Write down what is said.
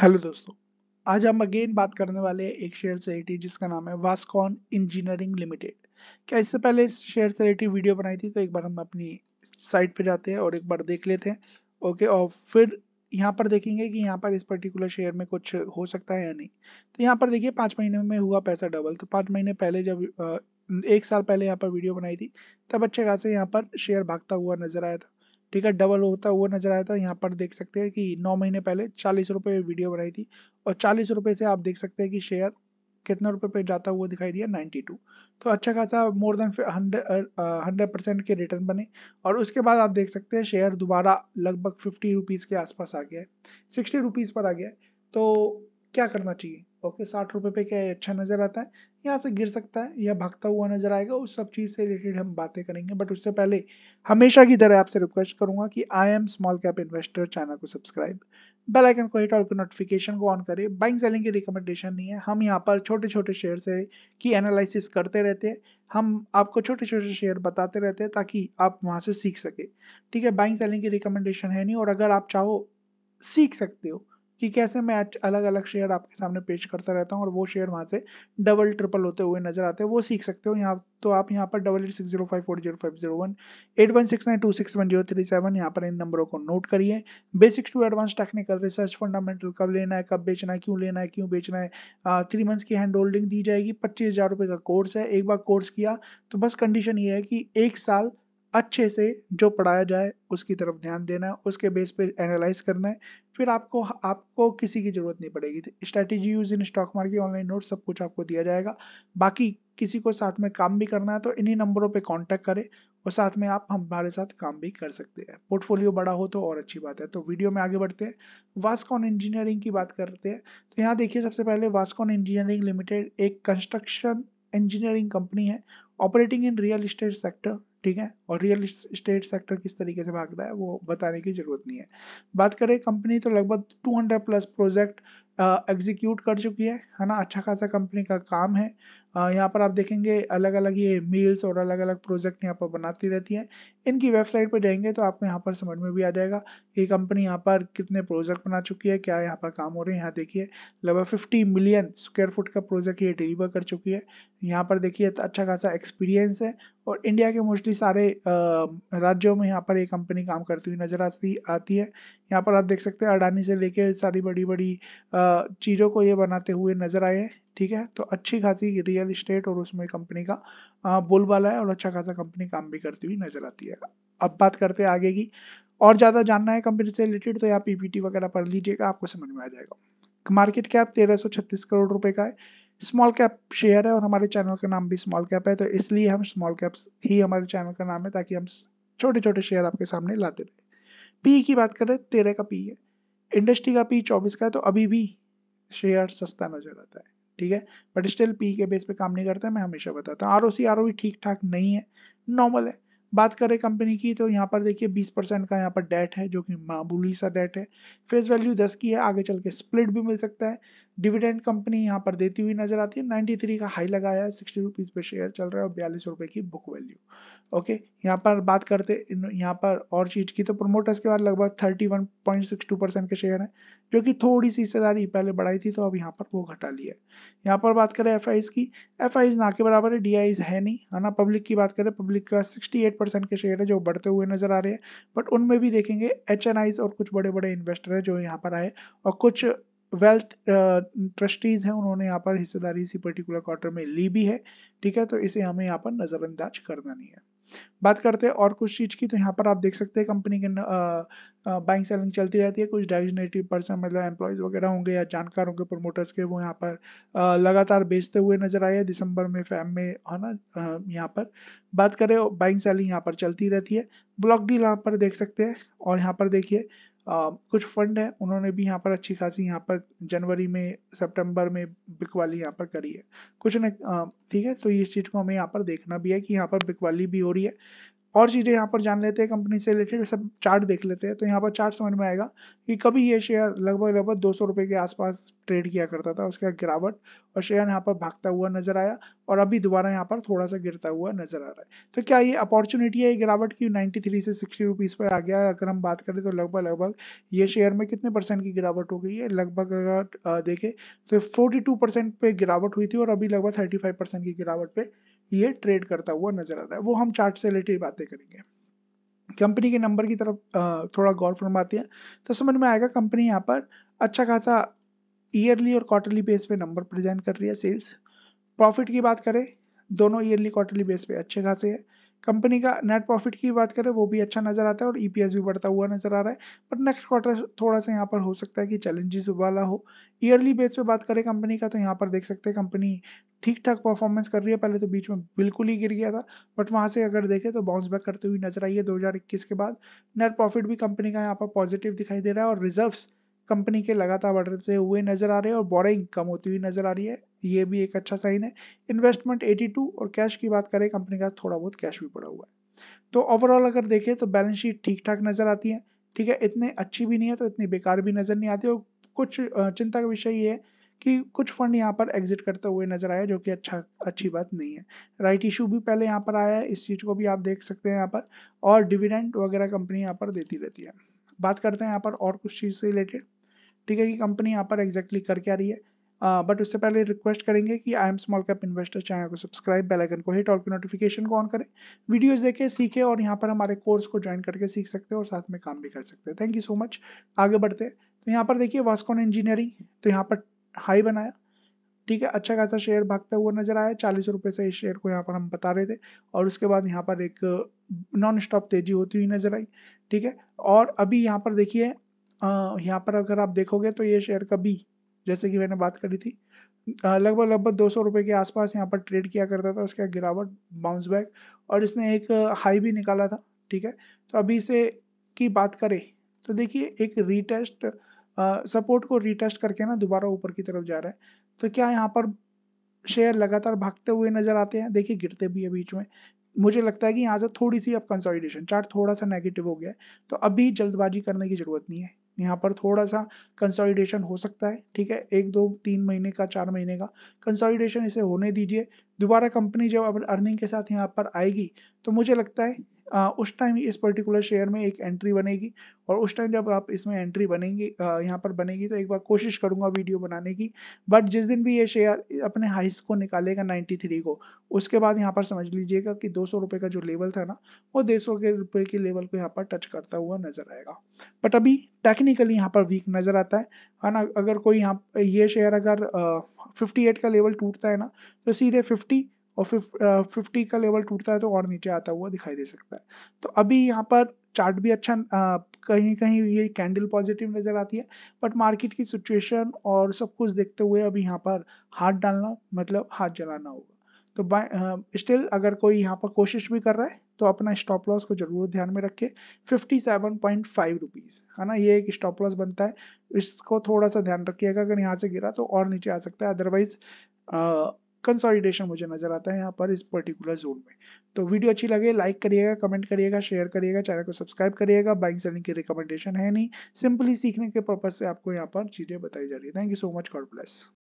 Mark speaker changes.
Speaker 1: hello दोस्तों आज हम अगेन बात करने वाले हैं एक शेयर सेलेटी जिसका नाम है वास्कॉन इंजीनियरिंग लिमिटेड क्या इससे पहले इस शेयर सेलेटी वीडियो बनाई थी तो एक बार हम अपनी साइट पे जाते हैं और एक बार देख लेते हैं ओके और फिर यहाँ पर देखेंगे कि यहाँ पर इस पर्टिकुलर शेयर में कुछ हो सकता है या नहीं तो यहाँ पर देखिए पाँच महीने में हुआ पैसा डबल तो पाँच महीने पहले जब एक साल पहले यहाँ पर वीडियो बनाई थी तब अच्छे खासे यहाँ पर शेयर भागता हुआ नजर आया था ठीक है डबल होता हुआ नजर आया था यहाँ पर देख सकते हैं कि नौ महीने पहले चालीस रुपये वीडियो बनाई थी और चालीस रुपये से आप देख सकते हैं कि शेयर कितने रुपए पे जाता हुआ दिखाई दिया 92 तो अच्छा खासा मोर देन हंड्रेड परसेंट के रिटर्न बने और उसके बाद आप देख सकते हैं शेयर दोबारा लगभग फिफ्टी रुपीज़ के आसपास आ गया है सिक्सटी रुपीज़ पर आ गया है तो क्या करना चाहिए ओके साठ रुपये पे क्या अच्छा नज़र आता है यहाँ से गिर सकता है या भागता हुआ नज़र आएगा उस सब चीज़ से रिलेटेड हम बातें करेंगे बट उससे पहले हमेशा की तरह आपसे रिक्वेस्ट करूंगा कि I am small cap investor channel को सब्सक्राइब बेल आइकन को हिट और नोटिफिकेशन को ऑन करें बाइंग सेलिंग की रिकमेंडेशन नहीं है हम यहाँ पर छोटे छोटे शेयर से की एनालिसिस करते रहते हैं हम आपको छोटे छोटे शेयर बताते रहते हैं ताकि आप वहाँ से सीख सके ठीक है बाइंग सेलिंग की रिकमेंडेशन है नहीं और अगर आप चाहो सीख सकते हो कि कैसे मैं अलग अलग शेयर आपके सामने पेश करता रहता हूँ और वो शेयर वहाँ से डबल ट्रिपल होते हुए नजर आते हैं वो सीख सकते हो यहाँ तो आप यहाँ पर double eight six zero five four zero five zero one eight one six nine two six one zero three seven यहाँ पर इन नंबरों को नोट करिए basics to advance technical research fundamental कब लेना है कब बेचना है क्यों लेना है क्यों बेचना है थ्री मंथ्स की हैंड होल्डिंग दी जाएगी पच्चीस हज़ार रुपये का कोर्स है एक बार कोर्स किया तो बस कंडीशन ये है कि एक साल अच्छे से जो पढ़ाया जाए उसकी तरफ ध्यान देना है उसके बेस पे एनालाइज करना है फिर आपको आपको किसी की ज़रूरत नहीं पड़ेगी strategy use in stock market online note सब कुछ आपको दिया जाएगा बाकी किसी को साथ में काम भी करना है तो इन्हीं नंबरों पर कॉन्टेक्ट करें और साथ में आप हमारे साथ काम भी कर सकते हैं पोर्टफोलियो बड़ा हो तो और अच्छी बात है तो वीडियो में आगे बढ़ते हैं वास्कॉन इंजीनियरिंग की बात करते हैं तो यहाँ देखिए सबसे पहले वास्कॉन इंजीनियरिंग लिमिटेड एक कंस्ट्रक्शन इंजीनियरिंग कंपनी है operating in real estate sector ठीक है और रियल स्टेट सेक्टर किस तरीके से भाग रहा है वो बताने की ज़रूरत नहीं है बात करें कंपनी तो लगभग 200 प्लस प्रोजेक्ट एग्जीक्यूट कर चुकी है है ना अच्छा खासा कंपनी का काम है यहाँ पर आप देखेंगे अलग अलग ये मील्स और अलग अलग प्रोजेक्ट यहाँ पर बनाती रहती है इनकी वेबसाइट पर जाएंगे तो आपको यहाँ पर समझ में भी आ जाएगा कि कंपनी यहाँ पर कितने प्रोजेक्ट बना चुकी है क्या यहाँ पर काम हो रहे हैं यहाँ देखिए लगभग फिफ्टी मिलियन स्क्वायर फुट का प्रोजेक्ट ये डिलीवर कर चुकी है यहाँ पर देखिए तो अच्छा खासा एक्सपीरियंस है और इंडिया के मोस्टली सारे राज्यों में यहाँ पर ये कंपनी काम करती हुई नजर आती आती है यहाँ पर आप देख सकते हैं अडानी से लेके सारी बड़ी बड़ी चीज़ों को ये बनाते हुए नजर आए हैं ठीक है तो अच्छी खासी रियल इस्टेट और उसमें कंपनी का बोलबाला है और अच्छा खासा कंपनी काम भी करती हुई नजर आती है अब बात करते हैं आगे की और ज़्यादा जानना है कंपनी से रिलेटेड तो आप पीपीटी वगैरह पढ़ लीजिएगा आपको समझ में आ जाएगा मार्केट कैप तेरह करोड़ रुपए का है स्मॉल कैप शेयर है और हमारे चैनल का नाम भी स्मॉल कैप है तो इसलिए हम स्मॉल कैप ही हमारे चैनल का नाम है ताकि हम छोटे छोटे शेयर आपके सामने लाते रहे पी की बात करें तेरह का पी है इंडस्ट्री का पी चौबीस का है तो अभी भी शेयर सस्ता नजर आता है ठीक है बट स्टिल पी के बेस पे काम नहीं करता मैं हमेशा बताता हूँ R O C R O e ठीक ठाक नहीं है नॉर्मल है बात करें कंपनी की तो यहाँ पर देखिए 20 परसेंट का यहाँ पर डेट है जो कि मामूली सा डेट है फेस वैल्यू 10 की है आगे चल के स्प्लिट भी मिल सकता है डिविडेंड कंपनी यहाँ पर देती हुई नजर आती है 93 का हाई लगाया है सिक्सटी रुपीज़ पे शेयर चल रहा है और बयालीस रुपए की बुक वैल्यू ओके यहाँ पर बात करते यहाँ पर और चीज़ की तो प्रमोटर्स के बाद लगभग 31.62 परसेंट के शेयर हैं जो कि थोड़ी सी हिस्सेदारी पहले बढ़ाई थी तो अब यहाँ पर वो घटा लिया यहाँ पर बात करें एफ की एफ ना के बराबर है डी है नहीं है ना पब्लिक की बात करें पब्लिक के पास सिक्सटी परसेंट के शेयर है जो बढ़ते हुए नजर आ रहे हैं बट उनमें भी देखेंगे एच और कुछ बड़े बड़े इन्वेस्टर है जो यहाँ पर आए और कुछ वेल्थ uh, ट्रस्टीज uh, हैं उन्होंने यहाँ पर हिस्सेदारी इसी पर्टिकुलर क्वार्टर में ली भी है ठीक है तो इसे हमें यहाँ पर नज़रअंदाज करना नहीं है बात करते हैं और कुछ चीज़ की तो यहाँ पर आप देख सकते हैं कंपनी के बाइंग सेलिंग चलती रहती है कुछ डेजिग्नेटिव पर्सन मतलब एम्प्लॉयज़ वगैरह होंगे या जानकार होंगे प्रमोटर्स के वो यहाँ पर लगातार बेचते हुए नजर आए दिसंबर में फैम में है ना यहाँ पर बात करें बाइंग सेलिंग यहाँ पर चलती रहती है ब्लॉक डील यहाँ पर देख सकते हैं और यहाँ पर देखिए कुछ फंड है उन्होंने भी यहाँ पर अच्छी खासी यहाँ पर जनवरी में सितंबर में बिकवाली यहाँ पर करी है कुछ ने ठीक है तो इस चीज़ को हमें यहाँ पर देखना भी है कि यहाँ पर बिकवाली भी हो रही है और चीज़ें यहाँ पर जान लेते हैं कंपनी से रिलेटेड सब चार्ट देख लेते हैं तो यहाँ पर चार्ट समझ में आएगा कि कभी ये शेयर लगभग लगभग दो सौ के आसपास ट्रेड किया करता था उसका गिरावट और शेयर यहाँ पर भागता हुआ नजर आया और अभी दोबारा यहाँ पर थोड़ा सा गिरता हुआ नजर आ रहा है तो क्या ये अपॉर्चुनिटी है ये गिरावट की नाइन्टी से सिक्सटी रुपीज़ पर आ गया अगर हम बात करें तो लगभग लगभग ये शेयर में कितने परसेंट की गिरावट हो गई है लगभग अगर देखें तो फोर्टी परसेंट पे गिरावट हुई थी और अभी लगभग थर्टी परसेंट की गिरावट पे ये ट्रेड करता हुआ नजर आ रहा है वो हम चार्ट से रिलेटेड बातें करेंगे कंपनी के नंबर की तरफ थोड़ा गौर फरमाते हैं तो समझ में आएगा कंपनी यहाँ पर अच्छा खासा ईयरली और क्वार्टरली बेस पे नंबर प्रेजेंट कर रही है सेल्स प्रॉफिट की बात करें दोनों ईयरली क्वार्टरली बेस पे अच्छे खासे हैं कंपनी का नेट प्रॉफिट की बात करें वो भी अच्छा नज़र आता है और ईपीएस e भी बढ़ता हुआ नज़र आ रहा है पर नेक्स्ट क्वार्टर थोड़ा सा यहाँ पर हो सकता है कि चैलेंजेस वाला हो ईयरली बेस पे बात करें कंपनी का तो यहाँ पर देख सकते हैं कंपनी ठीक ठाक परफॉर्मेंस कर रही है पहले तो बीच में बिल्कुल ही गिर गया था बट वहाँ से अगर देखें तो बाउंस बैक करते हुए नजर आई है दो के बाद नेट प्रॉफिट भी कंपनी का यहाँ पर पॉजिटिव दिखाई दे रहा है और रिजर्व्स कंपनी के लगातार बढ़ते हुए नजर आ रहे हैं और बोरिंग कम होती हुई नजर आ रही है ये भी एक अच्छा साइन है इन्वेस्टमेंट 82 और कैश की बात करें कंपनी का थोड़ा बहुत कैश भी पड़ा हुआ है तो ओवरऑल अगर देखें तो बैलेंस शीट ठीक ठाक नजर आती है ठीक है इतने अच्छी भी नहीं है तो इतनी बेकार भी नजर नहीं आती और कुछ चिंता का विषय ये है कि कुछ फंड यहाँ पर एग्जिट करते हुए नजर आया जो कि अच्छा अच्छी बात नहीं है राइट इशू भी पहले यहाँ पर आया है इस चीज़ को भी आप देख सकते हैं यहाँ पर और डिविडेंड वगैरह कंपनी यहाँ पर देती रहती है बात करते हैं यहाँ पर और कुछ चीज़ से रिलेटेड ठीक है कि कंपनी यहाँ पर एग्जैक्टली करके आ रही है बट uh, उससे पहले रिक्वेस्ट करेंगे कि I am small cap investor channel को सब्सक्राइब बेल आइकन को हिट ऑल के नोटिफिकेशन को ऑन करें वीडियोस देखें सीखें और यहाँ पर हमारे कोर्स को ज्वाइन करके सीख सकते हैं और साथ में काम भी कर सकते हैं थैंक यू सो मच आगे बढ़ते हैं तो यहाँ पर देखिए वास्कॉन इंजीनियरिंग तो यहाँ पर हाई बनाया ठीक है अच्छा खासा शेयर भागता हुआ नजर आया चालीस रुपये से इस शेयर को यहाँ पर हम बता रहे थे और उसके बाद यहाँ पर एक नॉन स्टॉप तेजी होती हुई नजर आई ठीक है और अभी यहाँ पर देखिए यहाँ पर अगर आप देखोगे तो ये शेयर कभी जैसे कि मैंने बात करी थी लगभग लगभग दो सौ रुपये के आसपास यहाँ पर ट्रेड किया करता था उसका गिरावट बाउंस बैक और इसने एक हाई भी निकाला था ठीक है तो अभी इसे की बात करें तो देखिए एक रीटेस्ट सपोर्ट को रीटेस्ट करके ना दोबारा ऊपर की तरफ जा रहा है तो क्या यहाँ पर शेयर लगातार भागते हुए नजर आते हैं देखिए गिरते भी है बीच में मुझे लगता है कि यहाँ से थोड़ी सी अब कंसोलिडेशन चार्ट थोड़ा सा नेगेटिव हो गया है तो अभी जल्दबाजी करने की जरूरत नहीं है यहाँ पर थोड़ा सा कंसोलिडेशन हो सकता है ठीक है एक दो तीन महीने का चार महीने का कंसोलिडेशन इसे होने दीजिए दोबारा कंपनी जब अब अर्निंग के साथ यहाँ पर आएगी तो मुझे लगता है उस टाइम इस पर्टिकुलर शेयर में एक एंट्री बनेगी और उस टाइम जब आप इसमें एंट्री बनेंगी यहाँ पर बनेगी तो एक बार कोशिश करूंगा वीडियो बनाने की बट जिस दिन भी ये शेयर अपने हाइस को निकालेगा 93 को उसके बाद यहाँ पर समझ लीजिएगा कि दो रुपए का जो लेवल था ना वो सौ के रुपए के लेवल को यहाँ पर टच करता हुआ नजर आएगा बट अभी टेक्निकली यहाँ पर वीक नजर आता है है ना अगर कोई यहाँ ये शेयर अगर फिफ्टी का लेवल टूटता है ना तो सीधे फिफ्टी और फिफ्टी का लेवल टूटता है तो और नीचे आता हुआ दिखाई दे सकता है तो अभी यहाँ पर चार्ट भी अच्छा आ, कहीं कहीं ये कैंडल पॉजिटिव नज़र आती है बट मार्केट की सिचुएशन और सब कुछ देखते हुए अभी यहाँ पर हाथ डालना मतलब हाथ जलाना होगा तो बाय स्टिल अगर कोई यहाँ पर कोशिश भी कर रहा है तो अपना स्टॉप लॉस को जरूर ध्यान में रखे fifty seven point five rupees है ना ये एक स्टॉप लॉस बनता है इसको थोड़ा सा ध्यान रखिएगा अगर यहाँ से गिरा तो और नीचे आ सकता है अदरवाइज कंसोलिडेशन मुझे नजर आता है यहाँ पर इस पर्टिकुलर जोन में तो वीडियो अच्छी लगे लाइक करिएगा कमेंट करिएगा शेयर करिएगा चैनल को सब्सक्राइब करिएगा बाइक सेलिंग की रिकमेंडेशन है नहीं सिंपली सीखने के पर्पज से आपको यहाँ पर चीजें बताई जा रही है thank you so much God bless